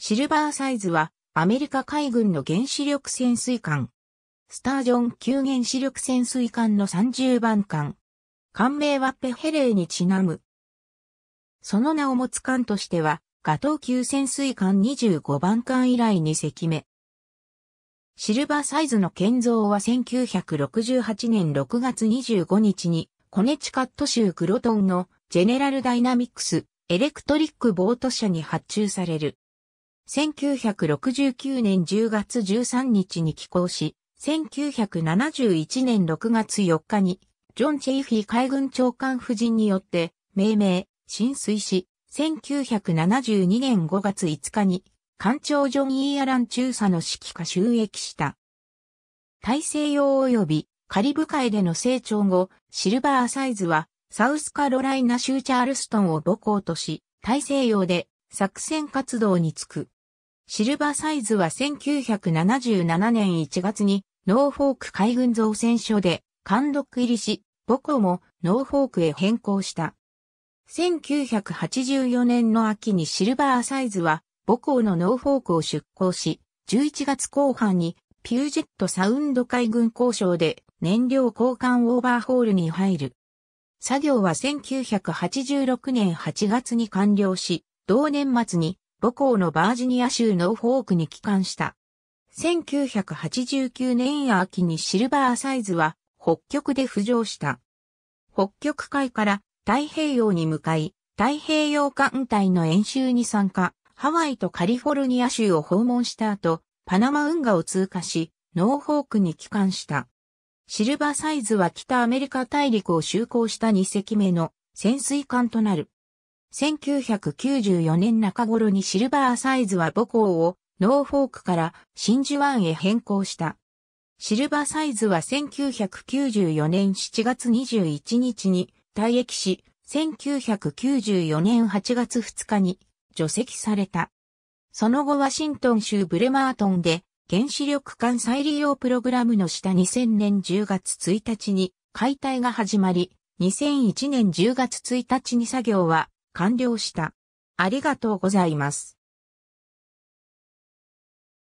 シルバーサイズはアメリカ海軍の原子力潜水艦。スタージョン級原子力潜水艦の30番艦。艦名はペヘレーにちなむ。その名を持つ艦としては、ガトー級潜水艦25番艦以来2隻目。シルバーサイズの建造は1968年6月25日に、コネチカット州クロトンのジェネラルダイナミクスエレクトリックボート社に発注される。1969年10月13日に寄港し、1971年6月4日に、ジョン・チェイフィ海軍長官夫人によって、命名、浸水し、1972年5月5日に、艦長ジョン・イーアラン中佐の指揮下収益した。大西洋及びカリブ海での成長後、シルバーサイズは、サウスカロライナ州チャールストンを母港とし、大西洋で作戦活動に就く。シルバーサイズは1977年1月にノーフォーク海軍造船所で監督入りし、母校もノーフォークへ変更した。1984年の秋にシルバーサイズは母校のノーフォークを出港し、11月後半にピュージェットサウンド海軍交渉で燃料交換オーバーホールに入る。作業は1986年8月に完了し、同年末に母校のバージニア州ノーフォークに帰還した。1989年秋にシルバーサイズは北極で浮上した。北極海から太平洋に向かい、太平洋艦隊の演習に参加、ハワイとカリフォルニア州を訪問した後、パナマ運河を通過し、ノーフォークに帰還した。シルバーサイズは北アメリカ大陸を就航した2隻目の潜水艦となる。1994年中頃にシルバーサイズは母校をノーフォークから真珠湾へ変更した。シルバーサイズは1994年7月21日に退役し、1994年8月2日に除籍された。その後ワシントン州ブレマートンで原子力艦再利用プログラムの下2000年10月1日に解体が始まり、2001年10月1日に作業は完了した。ありがとうございます。